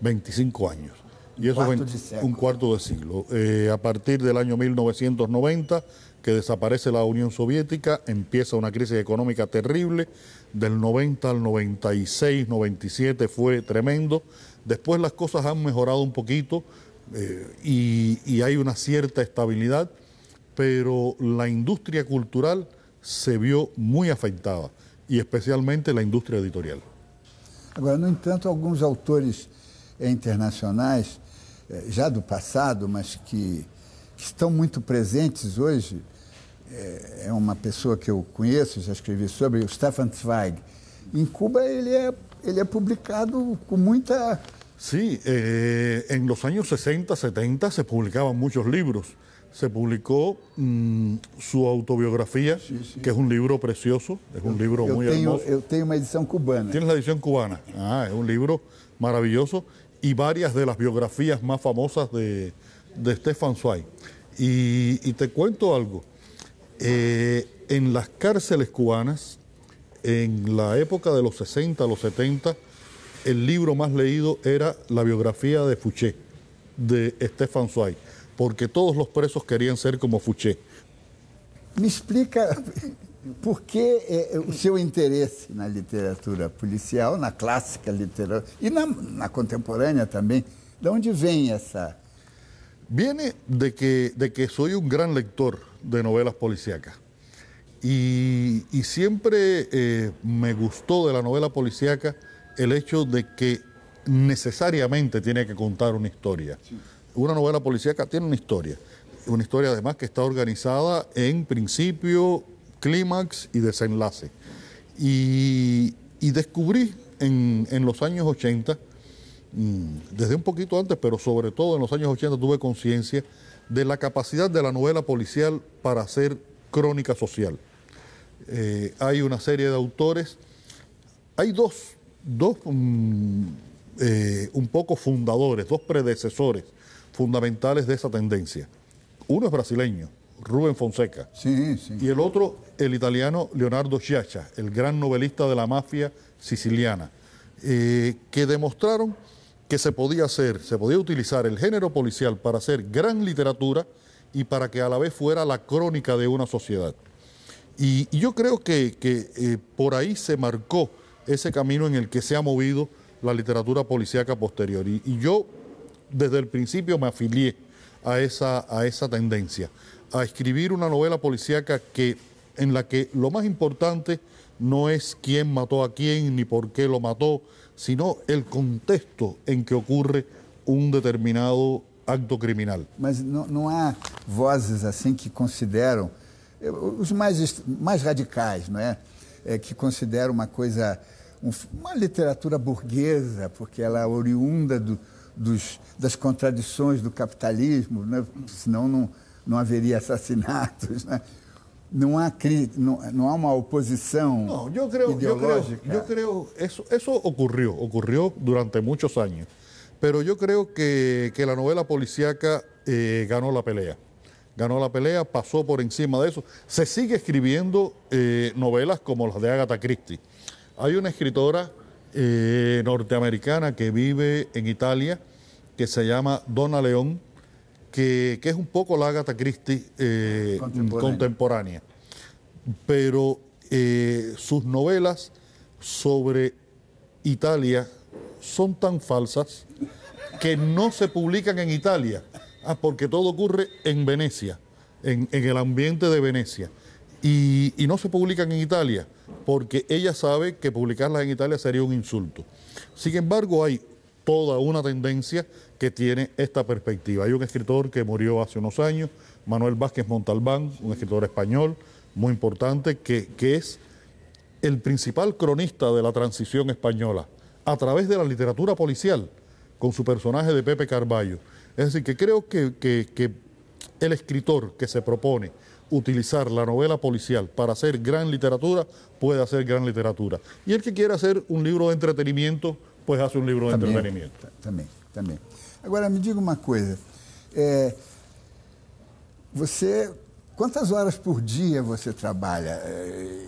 25 años. Y eso es un cuarto de siglo. Eh, a partir del año 1990, que desaparece la Unión Soviética, empieza una crisis económica terrible. Del 90 al 96, 97 fue tremendo. Después las cosas han mejorado un poquito eh, y hay una cierta estabilidad, pero la industria cultural se vio muy afectada y especialmente la industria editorial. Agora, no entanto, alguns autores eh, internacionais, eh, já do passado, mas que, que estão muito presentes hoje, eh, é uma pessoa que eu conheço, já escrevi sobre, o Stefan Zweig. Em Cuba ele é, ele é publicado com muita... Sim, eh, em los anos 60, 70 se publicavam muitos livros. se publicó mm, su autobiografía, que es un libro precioso, es un libro muy hermoso. Yo eh, tengo una edición cubana. Tienes la edición cubana. Ah, es un libro maravilloso y varias de las biografías más famosas de, Estefan Stefan Y, te cuento algo. Eh, en las cárceles cubanas, en la época de los 60, los 70, el libro más leído era la biografía de Fouché, de Stefan Zweig porque todos los presos querían ser como Fouché. Me explica por qué eh, interés eh, seu interesse literatura policial, na clásica literatura ...y e na, la también también? de dónde viene esa...? Viene de que, de que soy un gran lector de novelas policíacas. Y, siempre eh, me gustó de la novela policíaca el hecho de que necesariamente tiene que contar una historia una novela policíaca tiene una historia, una historia además que está organizada en principio, clímax y desenlace. Y, descubrí en, los años 80, mm, desde un poquito antes, pero sobre todo en los años 80 tuve conciencia de la capacidad de la novela policial para hacer crónica social. Eh, hay una serie de autores, hay dos, dos mm, eh, un poco fundadores, dos predecesores fundamentales de esa tendencia. Uno es brasileño, Rubén Fonseca. Sí, sí. Y el otro, el italiano Leonardo Sciaccia, el gran novelista de la mafia siciliana, eh, que demostraron que se podía hacer, se podía utilizar el género policial para hacer gran literatura y para que a la vez fuera la crónica de una sociedad. Y, yo creo que, eh, por ahí se marcó ese camino en el que se ha movido la literatura policíaca posterior. y yo desde el principio me afilié a esa, a esa tendencia, a escribir una novela policíaca que, en la que lo más importante no es quién mató a quién ni por qué lo mató, sino el contexto en que ocurre un determinado acto criminal. Mas no voces voces vozes que consideran, los eh, más más radicais, no Que consideran una coisa, una um literatura burguesa, porque ela é oriunda do, dos, das contradicciones del capitalismo, né? no, não, não haveria assassinatos. Né? Não, há no, yo creo, ideológica. Yo creo, yo eso, eso ocurrió, ocurrió durante muchos años. Pero yo creo que, que la novela policíaca eh, ganó la pelea. Ganó la pelea, pasó por encima de eso. Se sigue escribiendo eh, novelas como las de Agatha Christie. Hay una escritora eh, norteamericana que vive en Italia, que se llama Donna León, que, es un poco la Agatha Christie eh, contemporánea. Pero eh, sus novelas sobre Italia son tan falsas que no se publican en Italia, ah, porque todo ocurre en Venecia, en, en el ambiente de Venecia, y no se publican en Italia porque ella sabe que publicarlas en Italia sería un insulto. Sin embargo, hay toda una tendencia que tiene esta perspectiva. Hay un escritor que murió hace unos años, Manuel Vázquez Montalbán, un escritor español muy importante, que, es el principal cronista de la transición española a través de la literatura policial, con su personaje de Pepe Carballo. Es decir, que creo que el escritor que se propone utilizar la novela policial para hacer gran literatura, puede hacer gran literatura. Y el que quiere hacer un libro de entretenimiento... pues hace un libro de entretenimiento. También, también. Ahora, me diga una cosa... eh horas por día... você trabaja? Eh,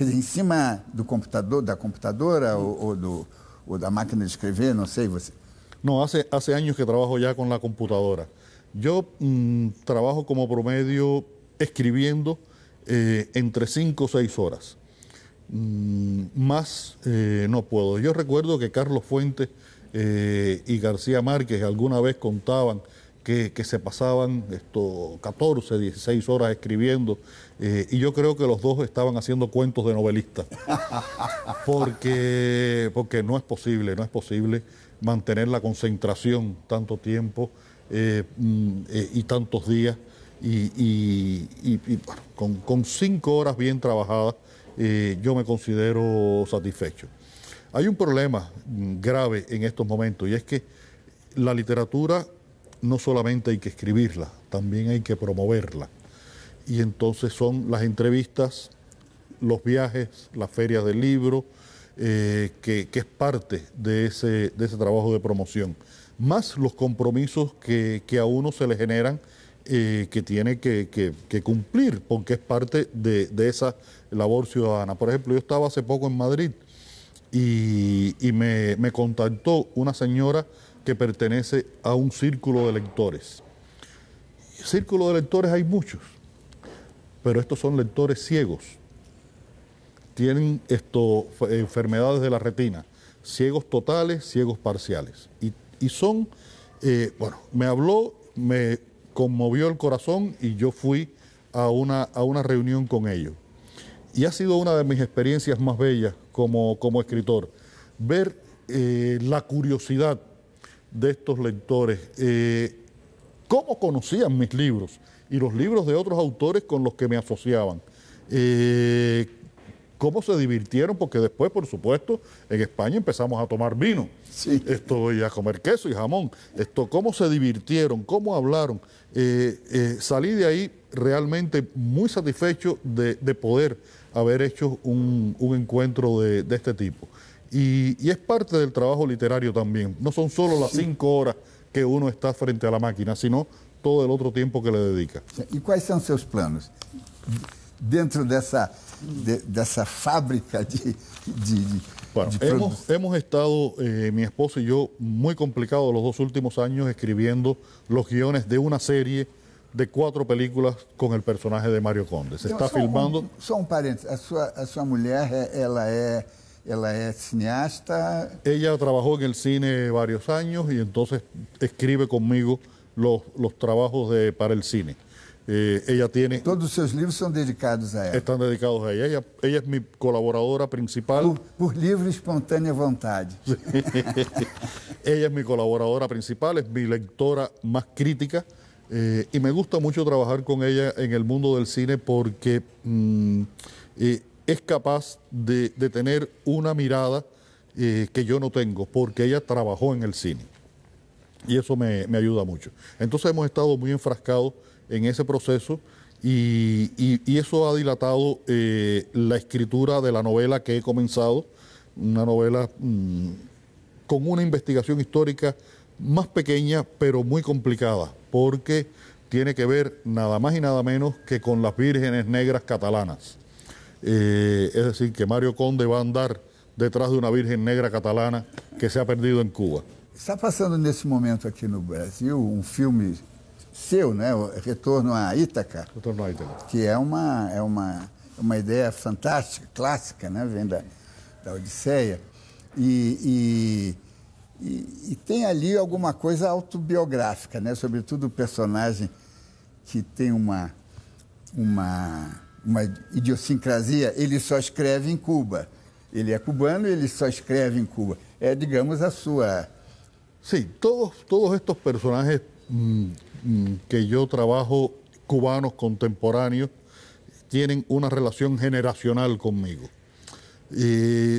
encima em cima computador, da computadora ...o ou, do, máquina de escrever, No, hace, hace años que trabajo ya con la computadora. Yo mm, trabajo como promedio escribiendo eh, entre 5 o 6 horas. Mm, más eh, no puedo. Yo recuerdo que Carlos Fuentes eh, y García Márquez alguna vez contaban que, se pasaban esto, 14, 16 horas escribiendo y yo creo que los dos estaban haciendo cuentos de novelistas. porque, porque no es posible, no es posible mantener la concentración tanto tiempo mm, y tantos días y, con, cinco horas bien trabajadas eh, yo me considero satisfecho. Hay un problema mm, grave en estos momentos y es que la literatura no solamente hay que escribirla, también hay que promoverla. Y entonces son las entrevistas, los viajes, las ferias del libro, eh, que, es parte de ese, de ese trabajo de promoción, más los compromisos que a uno se le generan eh, que tiene que, cumplir porque es parte de, esa labor ciudadana. Por ejemplo, yo estaba hace poco en Madrid y, me, contactó una señora que pertenece a un círculo de lectores. Círculo de lectores hay muchos, pero estos son lectores ciegos. Tienen esto, enfermedades de la retina, ciegos totales, ciegos parciales. Y, son, eh, bueno, me habló, me conmovió el corazón y yo fui a una, a una reunión con ellos. Y ha sido una de mis experiencias más bellas como, como escritor, ver eh, la curiosidad de estos lectores, eh, cómo conocían mis libros y los libros de otros autores con los que me asociaban, eh, cómo se divirtieron, porque después, por supuesto, en España empezamos a tomar vino esto, y a comer queso y jamón. Esto, cómo se divirtieron, cómo hablaron. Eh, eh, salí de ahí realmente muy satisfecho de, poder haber hecho un, encuentro de, este tipo. Y, es parte del trabajo literario también. No son solo las cinco horas que uno está frente a la máquina, sino todo el otro tiempo que le dedica. ¿Y cuáles son sus planes Dentro de esa de, esa fábrica de, bueno, hemos, hemos, estado, eh, mi esposo y yo, muy complicados los dos últimos años escribiendo los guiones de una serie de cuatro películas con el personaje de Mario Conde. Se está filmando... son un paréntesis, a su mujer, ella es... Ella es cineasta. Ella trabajó en el cine varios años y entonces escribe conmigo los, los trabajos de, para el cine. Eh, ella tiene... Todos sus libros son dedicados a ella. Están dedicados a ella. Ella, es mi colaboradora principal. Por, libros espontánea voluntad. ella es mi colaboradora principal, es mi lectora más crítica. Eh, y me gusta mucho trabajar con ella en el mundo del cine porque mm, eh, es capaz de, tener una mirada que yo no tengo, porque ella trabajó en el cine. Y eso me ayuda mucho. Entonces hemos estado muy enfrascados en ese proceso y, eso ha dilatado eh, la escritura de la novela que he comenzado, una novela mm, con una investigación histórica más pequeña pero muy complicada, porque tiene que ver nada más y nada menos que con las vírgenes negras catalanas. Eh, es decir, que Mario Conde va a andar detrás de una virgen negra catalana que se ha perdido en Cuba. Está pasando en ese momento aquí en Brasil un filme seu, né? o retorno à Ítaca. Retorno à Ítaca. Que é uma, é uma, uma ideia fantástica, clássica, né? vem da, da Odisseia. E, e, e, e tem ali alguma coisa autobiográfica, né? sobretudo o personagem que tem uma, uma, uma idiosincrasia, ele só escreve em Cuba. Ele é cubano e ele só escreve em Cuba. É, digamos, a sua... Sim, todos, todos estos personajes hum, Mm, que yo trabajo cubanos contemporáneos tienen una relación generacional conmigo.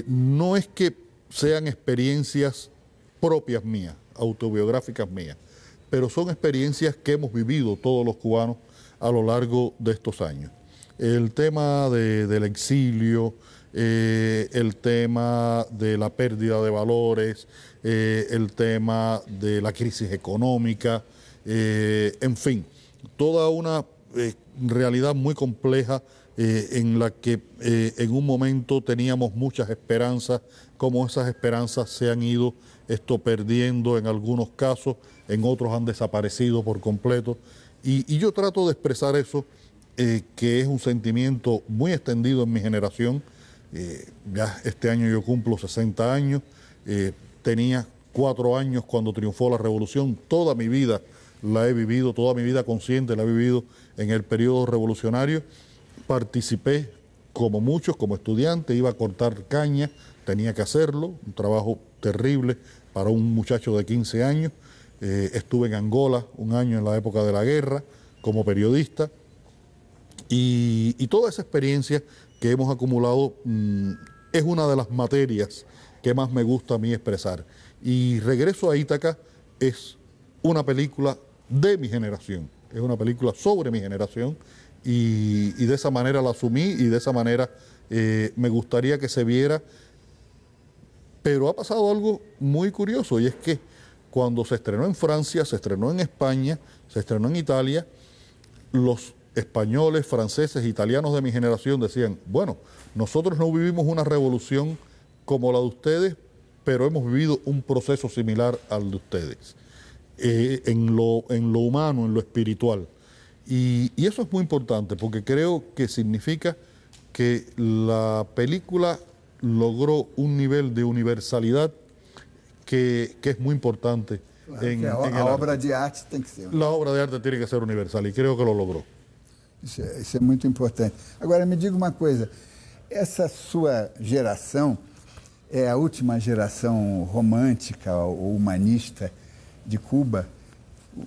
no es que sean experiencias propias mías, autobiográficas mías, pero son experiencias que hemos vivido todos los cubanos a lo largo de estos años. El tema del exilio, eh, el tema de la pérdida de valores, eh, el tema de la crisis económica, eh, en fin, toda una eh, realidad muy compleja en la que en un momento teníamos muchas esperanzas, como esas esperanzas se han ido esto perdiendo en algunos casos, en otros han desaparecido por completo. Y, yo trato de expresar eso, que es un sentimiento muy extendido en mi generación. ya este año yo cumplo 60 años tenía cuatro años cuando triunfó la revolución. Toda mi vida la he vivido, toda mi vida consciente la he vivido en el periodo revolucionario. Participé como muchos, como estudiante, iba a cortar caña, tenía que hacerlo, un trabajo terrible para un muchacho de 15 años. Eh, estuve en Angola un año en la época de la guerra como periodista. Y, toda esa experiencia que hemos acumulado mm, es una de las materias que más me gusta a mí expresar. Y Regreso a Ítaca es una película de mi generación, es una película sobre mi generación y, de esa manera la asumí y de esa manera eh, me gustaría que se viera. Pero ha pasado algo muy curioso y es que cuando se estrenó en Francia, se estrenó en España, se estrenó en Italia, los españoles, franceses, italianos de mi generación decían, bueno, nosotros no vivimos una revolución como la de ustedes, pero hemos vivido un proceso similar al de ustedes, eh, en, lo, en, lo, humano, en lo espiritual. Y, eso es muy importante porque creo que significa que la película logró un nivel de universalidad que, que es muy importante. en, obra de arte tiene que ser. universal. obra de arte tiene que ser universal ...y creo que lo logró... ...eso es muy importante. ...ahora me diga una cosa... ...esa su geração é a última geração romântica ou humanista de Cuba.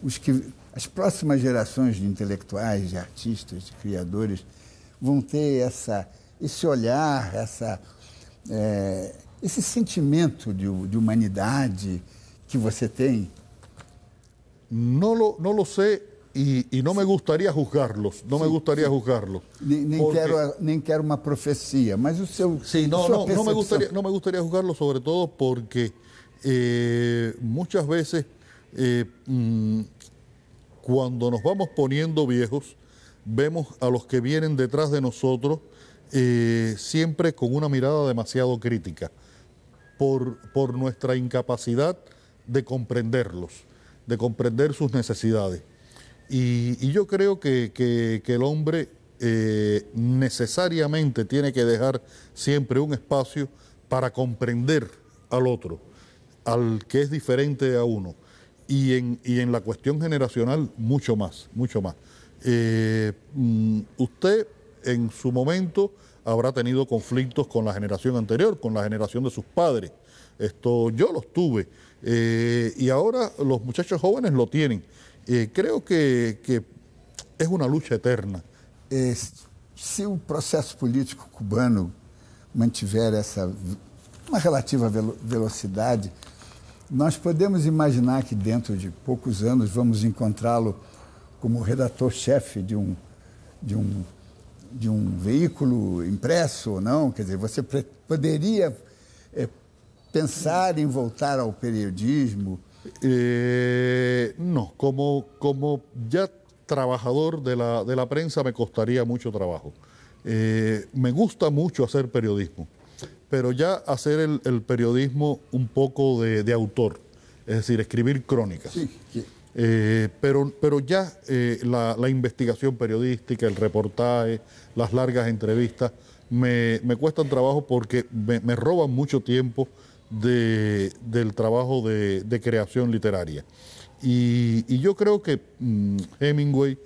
Os que, as próximas gerações de intelectuais, de artistas, de criadores vão ter essa, esse olhar, essa, é, esse sentimento de, de, humanidade que você tem? Não lo, não lo sei. Y no me gustaría juzgarlos, no me gustaría juzgarlos. Ni quiero, una profecía. No, no, no me gustaría no sobre todo porque eh, muchas veces eh, mm, cuando nos vamos poniendo viejos, vemos a los que vienen detrás de nosotros eh, siempre con una mirada demasiado crítica por, por nuestra incapacidad de comprenderlos, de comprender sus necesidades. Y, yo creo que, el hombre eh, necesariamente tiene que dejar siempre un espacio para comprender al otro, al que es diferente a uno. Y en, la cuestión generacional, mucho más, mucho más. Eh, mm, usted en su momento habrá tenido conflictos con la generación anterior, con la generación de sus padres. Esto yo los tuve eh, y ahora los muchachos jóvenes lo tienen. Eh, creo que, que, es una lucha eterna. Eh, se o processo político cubano mantiver essa uma relativa velo velocidade, nós podemos imaginar que dentro de poucos anos vamos encontrá-lo como redator-chefe de um, de, um, de um veículo impresso ou não. Quer dizer, você poderia é, pensar em voltar ao periodismo Eh, no, como, como ya trabajador de la, prensa me costaría mucho trabajo. Eh, me gusta mucho hacer periodismo, pero ya hacer el, periodismo un poco de, autor, es decir, escribir crónicas. Sí, eh, pero, pero ya la, investigación periodística, el reportaje, las largas entrevistas, me, cuestan trabajo porque me, me roban mucho tiempo del trabajo de, creación literaria. Y, yo creo que mm, Hemingway,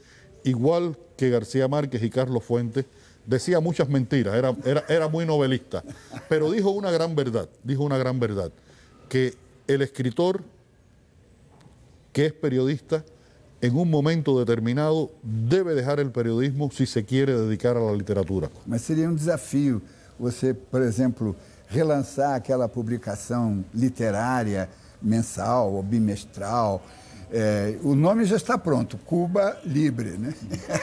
igual que García Márquez y Carlos Fuentes, decía muchas mentiras, era, era, muy novelista, pero dijo una gran verdad, dijo una gran verdad, que el escritor que es periodista, en un momento determinado ...debe dejar el periodismo si se quiere dedicar a la literatura. Pero sería un um desafío... por ejemplo... ...relanzar aquella publicación literaria... mensal o bimestral. ...el nombre ya está pronto, Cuba Libre.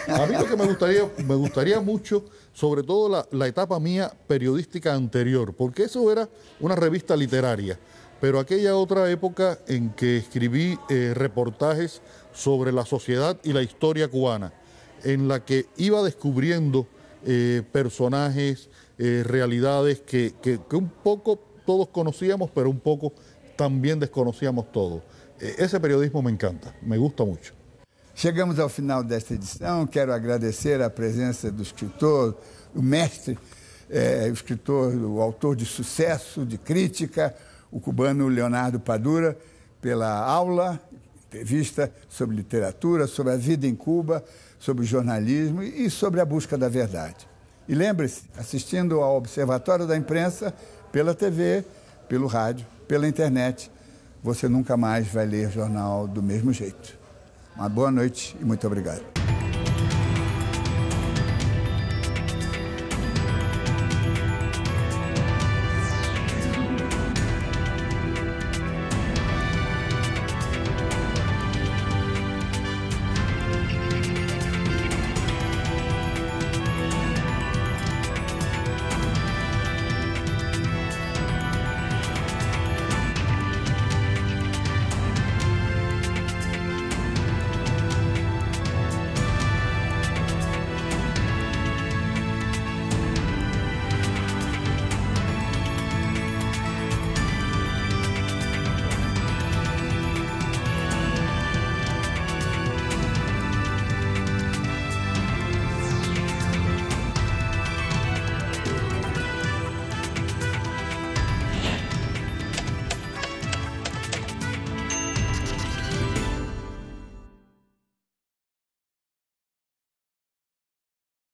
A mí lo que me gustaría, me gustaría mucho, sobre todo la, etapa mía periodística anterior, porque eso era una revista literaria, pero aquella otra época en que escribí eh, reportajes sobre la sociedad y la historia cubana, en la que iba descubriendo eh, personajes, eh, realidades que, que, que, un poco todos conocíamos, pero un poco también desconocíamos todos. Esse eh, periodismo me encanta, me gusta muito. Chegamos ao final desta edição. Quero agradecer a presença do escritor, o mestre, eh, o escritor, o autor de sucesso, de crítica, o cubano Leonardo Padura, pela aula, entrevista sobre literatura, sobre a vida em Cuba, sobre jornalismo e sobre a busca da verdade. E lembre-se, assistindo ao Observatório da Imprensa pela TV, pelo rádio, pela internet, você nunca mais vai ler jornal do mesmo jeito. Uma boa noite e muito obrigado.